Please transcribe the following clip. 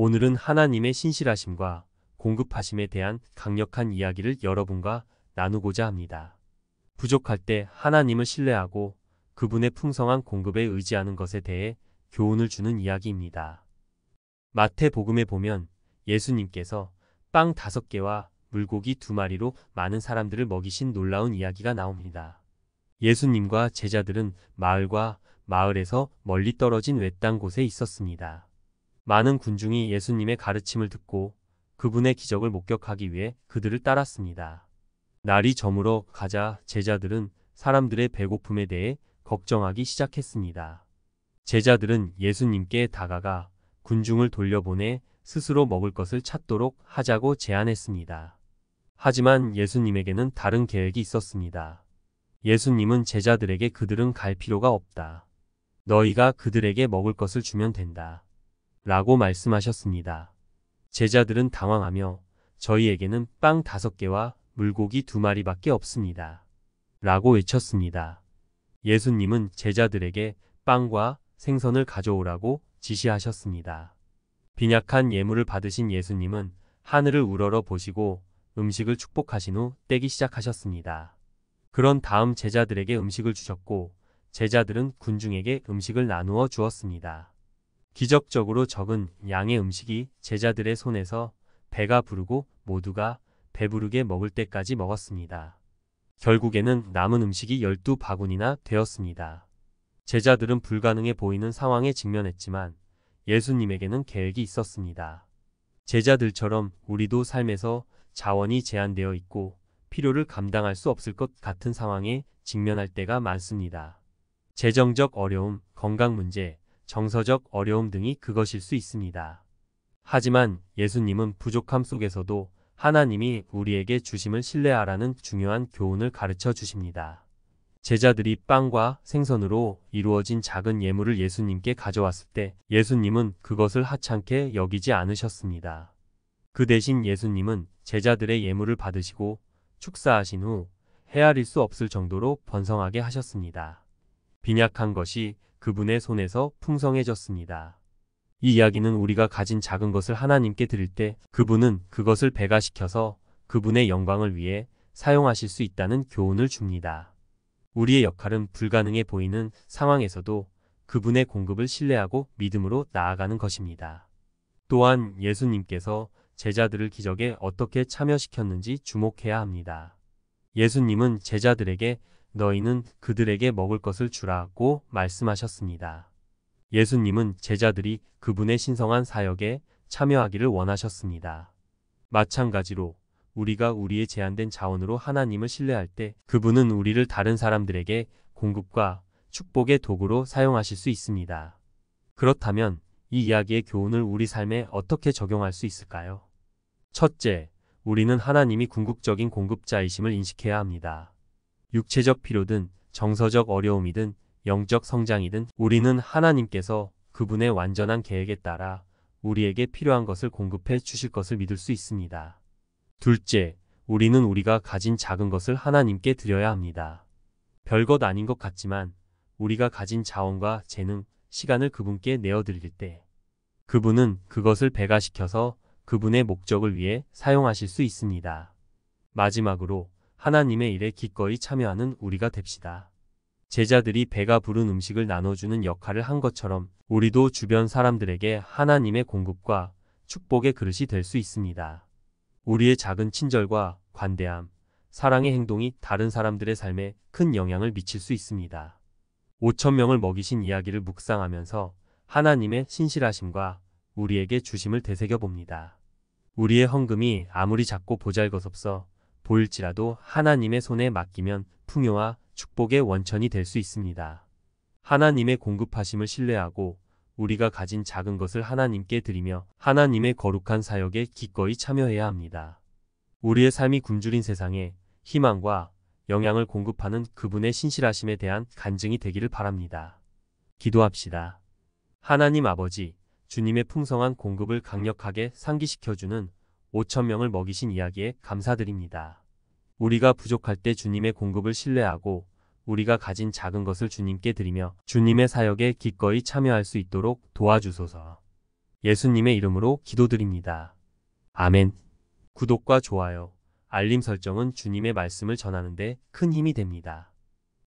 오늘은 하나님의 신실하심과 공급하심에 대한 강력한 이야기를 여러분과 나누고자 합니다. 부족할 때 하나님을 신뢰하고 그분의 풍성한 공급에 의지하는 것에 대해 교훈을 주는 이야기입니다. 마태복음에 보면 예수님께서 빵 다섯 개와 물고기 두 마리로 많은 사람들을 먹이신 놀라운 이야기가 나옵니다. 예수님과 제자들은 마을과 마을에서 멀리 떨어진 외딴 곳에 있었습니다. 많은 군중이 예수님의 가르침을 듣고 그분의 기적을 목격하기 위해 그들을 따랐습니다. 날이 저물어 가자 제자들은 사람들의 배고픔에 대해 걱정하기 시작했습니다. 제자들은 예수님께 다가가 군중을 돌려보내 스스로 먹을 것을 찾도록 하자고 제안했습니다. 하지만 예수님에게는 다른 계획이 있었습니다. 예수님은 제자들에게 그들은 갈 필요가 없다. 너희가 그들에게 먹을 것을 주면 된다. 라고 말씀하셨습니다. 제자들은 당황하며 저희에게는 빵 다섯 개와 물고기 두 마리밖에 없습니다. 라고 외쳤습니다. 예수님은 제자들에게 빵과 생선을 가져오라고 지시하셨습니다. 빈약한 예물을 받으신 예수님은 하늘을 우러러 보시고 음식을 축복하신 후 떼기 시작하셨습니다. 그런 다음 제자들에게 음식을 주셨고 제자들은 군중에게 음식을 나누어 주었습니다. 기적적으로 적은 양의 음식이 제자들의 손에서 배가 부르고 모두가 배부르게 먹을 때까지 먹었습니다. 결국에는 남은 음식이 12바구니나 되었습니다. 제자들은 불가능해 보이는 상황에 직면했지만 예수님에게는 계획이 있었습니다. 제자들처럼 우리도 삶에서 자원이 제한되어 있고 필요를 감당할 수 없을 것 같은 상황에 직면할 때가 많습니다. 재정적 어려움, 건강 문제, 정서적 어려움 등이 그것일 수 있습니다. 하지만 예수님은 부족함 속에서도 하나님이 우리에게 주심을 신뢰하라는 중요한 교훈을 가르쳐 주십니다. 제자들이 빵과 생선으로 이루어진 작은 예물을 예수님께 가져왔을 때 예수님은 그것을 하찮게 여기지 않으셨습니다. 그 대신 예수님은 제자들의 예물을 받으시고 축사하신 후 헤아릴 수 없을 정도로 번성하게 하셨습니다. 빈약한 것이 그분의 손에서 풍성해졌습니다. 이 이야기는 우리가 가진 작은 것을 하나님께 드릴 때 그분은 그것을 배가시켜서 그분의 영광을 위해 사용하실 수 있다는 교훈을 줍니다. 우리의 역할은 불가능해 보이는 상황에서도 그분의 공급을 신뢰하고 믿음으로 나아가는 것입니다. 또한 예수님께서 제자들을 기적에 어떻게 참여시켰는지 주목해야 합니다. 예수님은 제자들에게 너희는 그들에게 먹을 것을 주라고 말씀하셨습니다. 예수님은 제자들이 그분의 신성한 사역에 참여하기를 원하셨습니다. 마찬가지로 우리가 우리의 제한된 자원으로 하나님을 신뢰할 때 그분은 우리를 다른 사람들에게 공급과 축복의 도구로 사용하실 수 있습니다. 그렇다면 이 이야기의 교훈을 우리 삶에 어떻게 적용할 수 있을까요? 첫째, 우리는 하나님이 궁극적인 공급자이심을 인식해야 합니다. 육체적 피로든 정서적 어려움이든 영적 성장이든 우리는 하나님께서 그분의 완전한 계획에 따라 우리에게 필요한 것을 공급해 주실 것을 믿을 수 있습니다. 둘째, 우리는 우리가 가진 작은 것을 하나님께 드려야 합니다. 별것 아닌 것 같지만 우리가 가진 자원과 재능, 시간을 그분께 내어드릴 때 그분은 그것을 배가시켜서 그분의 목적을 위해 사용하실 수 있습니다. 마지막으로 하나님의 일에 기꺼이 참여하는 우리가 됩시다. 제자들이 배가 부른 음식을 나눠주는 역할을 한 것처럼 우리도 주변 사람들에게 하나님의 공급과 축복의 그릇이 될 수 있습니다. 우리의 작은 친절과 관대함, 사랑의 행동이 다른 사람들의 삶에 큰 영향을 미칠 수 있습니다. 5천명을 먹이신 이야기를 묵상하면서 하나님의 신실하심과 우리에게 주심을 되새겨 봅니다. 우리의 헌금이 아무리 작고 보잘것없어 보일지라도 하나님의 손에 맡기면 풍요와 축복의 원천이 될 수 있습니다. 하나님의 공급하심을 신뢰하고 우리가 가진 작은 것을 하나님께 드리며 하나님의 거룩한 사역에 기꺼이 참여해야 합니다. 우리의 삶이 굶주린 세상에 희망과 영향을 공급하는 그분의 신실하심에 대한 간증이 되기를 바랍니다. 기도합시다. 하나님 아버지, 주님의 풍성한 공급을 강력하게 상기시켜주는 5천명을 먹이신 이야기에 감사드립니다. 우리가 부족할 때 주님의 공급을 신뢰하고 우리가 가진 작은 것을 주님께 드리며 주님의 사역에 기꺼이 참여할 수 있도록 도와주소서. 예수님의 이름으로 기도드립니다. 아멘. 구독과 좋아요, 알림 설정은 주님의 말씀을 전하는데 큰 힘이 됩니다.